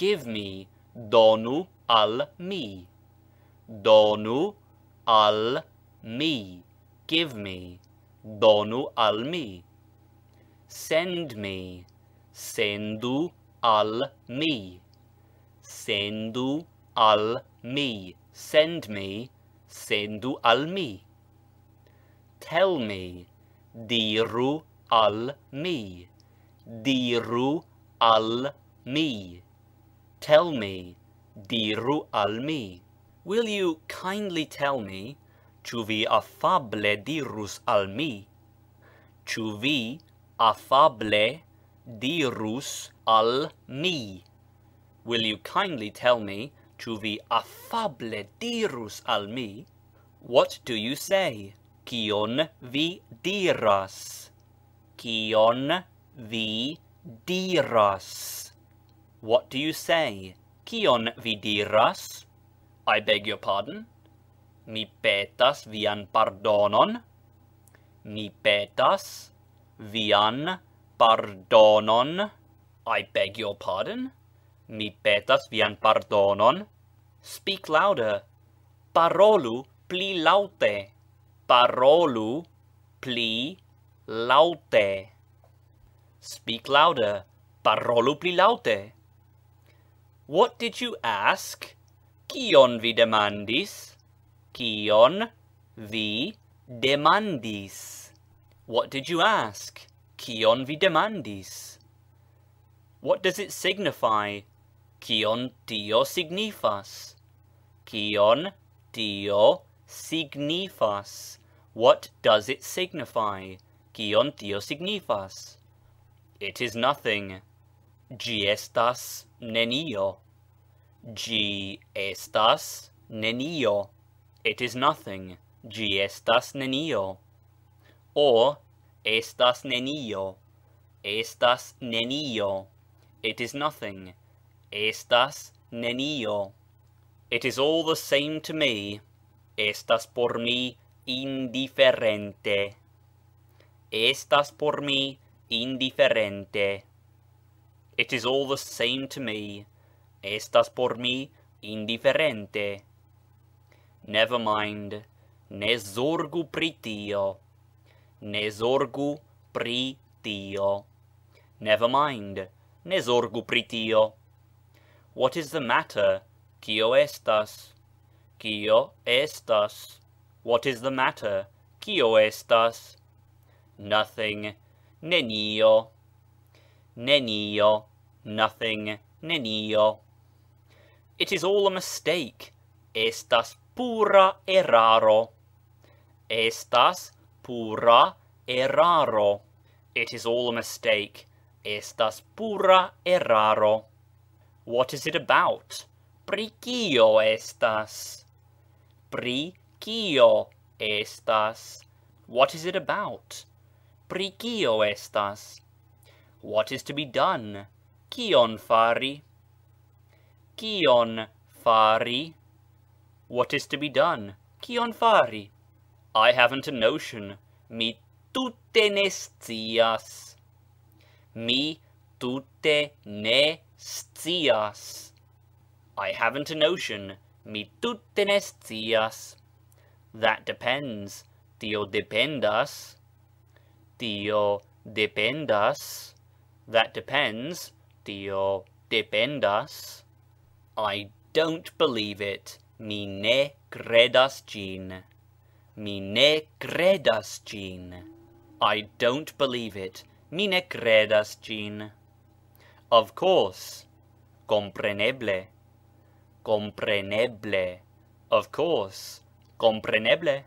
give me, donu al mi. Donu al mi, give me, donu al mi. Send me, sendu al mi. Sendu al mi, send me, sendu al mi. Tell me, diru al mi. Diru al mi. tell me diru al mi will you kindly tell me chu vi afable dirus al mi chu vi afable dirus al mi will you kindly tell me chu vi afable dirus al mi what do you say kion vi diras kion vi diras What do you say? Kion vi diras? I beg your pardon. Mi petas vian pardonon. Mi petas vian pardonon. I beg your pardon. Mi petas vian pardonon. Speak louder. Parolu pli laute. Parolu pli laute. Speak louder. Parolu pli laute. What did you ask? Kion vi demandis? Kion vi demandis? What did you ask? Kion vi demandis? What does it signify? Kion tio signifas? Kion tio signifas? What does it signify? Kion tio signifas? It is nothing. Giestas. nenio g estas nenio it is nothing g estas nenio o estas nenio estas nenio it is nothing estas nenio it is all the same to me estas por mi indiferente estas por mi indiferente It is all the same to me. Estas por mi indiferente. Never mind. Ne zorgu pri tio. Ne zorgu pri tio. Never mind. Ne zorgu pri tio. What is the matter? Kio estas? Kio estas? What is the matter? Kio estas? Nothing. Nenio nenio, nothing, nenio. It is all a mistake. Estas pura eraro. Estas pura eraro. It is all a mistake. Estas pura eraro. What is it about? Pri kio estas? Pri kio estas? What is it about? Pri kio estas? What is to be done? Kion fari? Kion fari? What is to be done? Kion fari? I haven't a notion. Mi tutte ne scias. Mi tutte ne scias. I haven't a notion. Mi tutte ne scias. That depends. Tio dependas. Tio dependas. That depends (tio dependas). I don't believe it. Mi ne credas, Jean. Mi ne credas, Jean. I don't believe it. Mi ne credas, Jean. Of course. Compreneble. Compreneble. Of course. Compreneble.